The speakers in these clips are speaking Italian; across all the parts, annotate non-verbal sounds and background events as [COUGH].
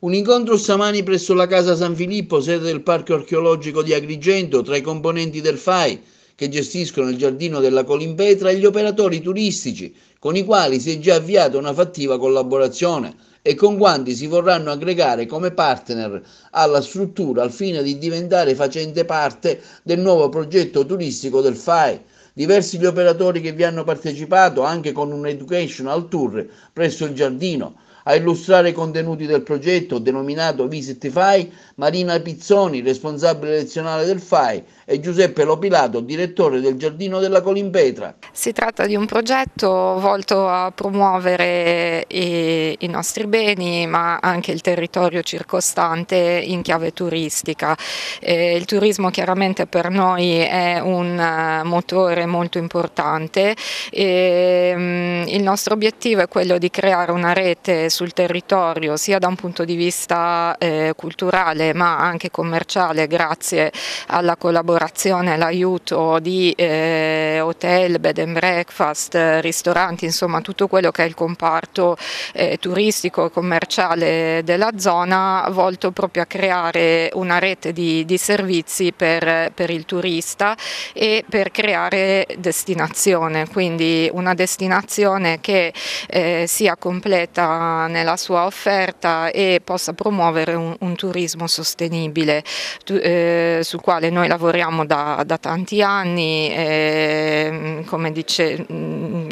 Un incontro stamani presso la Casa San Filippo, sede del Parco Archeologico di Agrigento, tra i componenti del FAI che gestiscono il giardino della Colimpetra e gli operatori turistici, con i quali si è già avviata una fattiva collaborazione e con quanti si vorranno aggregare come partner alla struttura al fine di diventare facente parte del nuovo progetto turistico del FAI Diversi gli operatori che vi hanno partecipato anche con un educational tour presso il giardino. A illustrare i contenuti del progetto denominato Visit FAI, Marina Pizzoni, responsabile lezionale del FAI, e Giuseppe Lopilato, direttore del Giardino della Colimpetra. Si tratta di un progetto volto a promuovere i, eh, i nostri beni, ma anche il territorio circostante in chiave turistica. Eh, il turismo chiaramente per noi è un eh, motore molto importante. E, ehm, il nostro obiettivo è quello di creare una rete sul territorio sia da un punto di vista eh, culturale ma anche commerciale grazie alla collaborazione e all'aiuto di eh, hotel, bed and breakfast, ristoranti, insomma tutto quello che è il comparto eh, turistico e commerciale della zona volto proprio a creare una rete di, di servizi per, per il turista e per creare destinazione, quindi una destinazione associazione che eh, sia completa nella sua offerta e possa promuovere un, un turismo sostenibile tu, eh, sul quale noi lavoriamo da, da tanti anni, eh, come dice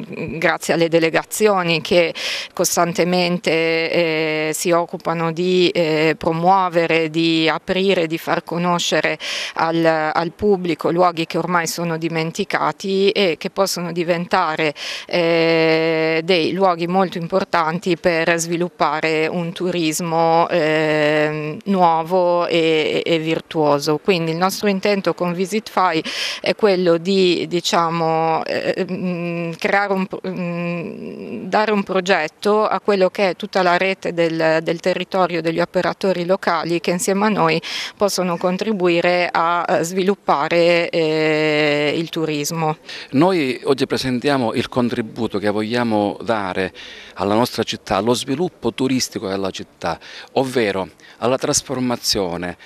grazie alle delegazioni che costantemente eh, si occupano di eh, promuovere, di aprire, di far conoscere al, al, pubblico luoghi che ormai sono dimenticati e che possono diventare eh, dei luoghi molto importanti per sviluppare un turismo eh, nuovo e, e, virtuoso. Quindi il nostro intento con VisitFi è quello di diciamo, eh, mm, creare un, mm, dare un progetto a quello che è tutta la rete del, del territorio degli operatori locali che insieme a noi possono contribuire a eh, sviluppare eh, il turismo. Noi oggi presentiamo il contributo che vogliamo dare alla nostra città, allo sviluppo turistico della città, ovvero alla trasformazione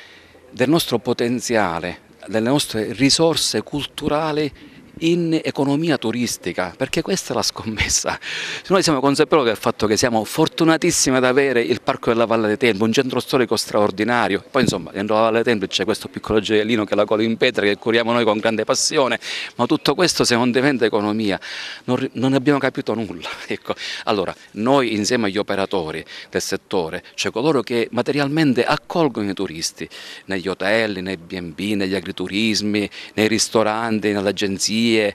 del nostro potenziale, delle nostre risorse culturali in economia turistica, perché questa è la scommessa. Noi siamo consapevoli del fatto che siamo fortunatissimi ad avere il Parco della Valle dei Tempi, un centro storico straordinario, poi insomma dentro la Valle dei Tempi c'è questo piccolo gioiellino che è la cola in pietra che curiamo noi con grande passione, ma tutto questo se non diventa economia non, non abbiamo capito nulla. [LAUGHS] Ecco. Allora noi insieme agli operatori del settore, cioè coloro che materialmente accolgono i turisti negli hotel, nei B&B, negli agriturismi, nei ristoranti, nelle agenzie, pulizie,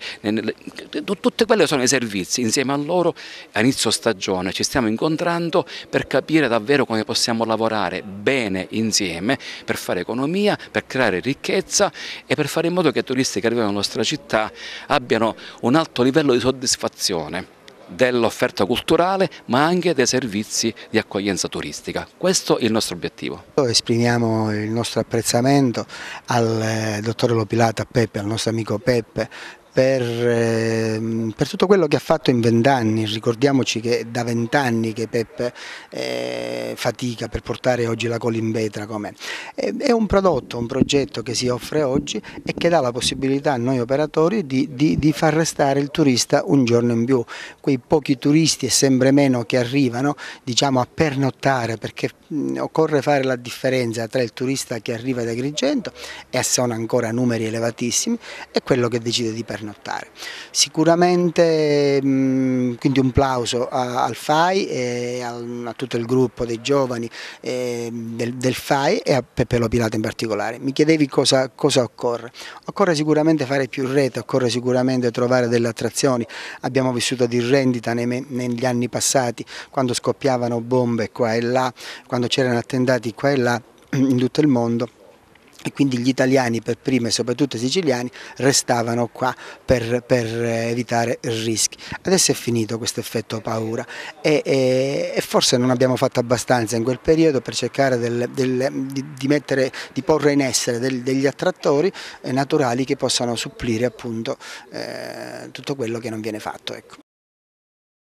tutte quelle sono i servizi. Insieme a loro a inizio stagione ci stiamo incontrando per capire davvero come possiamo lavorare bene insieme per fare economia, per creare ricchezza e per fare in modo che i turisti che arrivano nella nostra città abbiano un alto livello di soddisfazione dell'offerta culturale ma anche dei servizi di accoglienza turistica. Questo è il nostro obiettivo. Esprimiamo il nostro apprezzamento al eh, dottore Lopilata, a Peppe, al nostro amico Peppe per, ehm, per, tutto quello che ha fatto in vent'anni, ricordiamoci che è da vent'anni che Pep eh, fatica per portare oggi la Col in vetra com'è. È, è un prodotto, un progetto che si offre oggi e che dà la possibilità a noi operatori di, di, di far restare il turista un giorno in più, quei pochi turisti e sempre meno che arrivano diciamo, a pernottare perché mh, occorre fare la differenza tra il turista che arriva da Agrigento e sono ancora numeri elevatissimi e quello che decide di pernottare pernottare. Sicuramente mm, quindi un plauso al FAI e a tutto il gruppo dei giovani eh, del, FAI e a Peppe Lopilato in particolare. Mi chiedevi cosa, cosa occorre. Occorre sicuramente fare più rete, occorre sicuramente trovare delle attrazioni. Abbiamo vissuto di rendita negli anni passati quando scoppiavano bombe qua e là, quando c'erano attentati qua e là in tutto il mondo e quindi gli italiani per prima e soprattutto i siciliani restavano qua per, per evitare rischi. Adesso è finito questo effetto paura e, e, e, forse non abbiamo fatto abbastanza in quel periodo per cercare del, del, di, mettere, di, porre in essere del, degli attrattori eh, naturali che possano supplire appunto eh, tutto quello che non viene fatto. Ecco.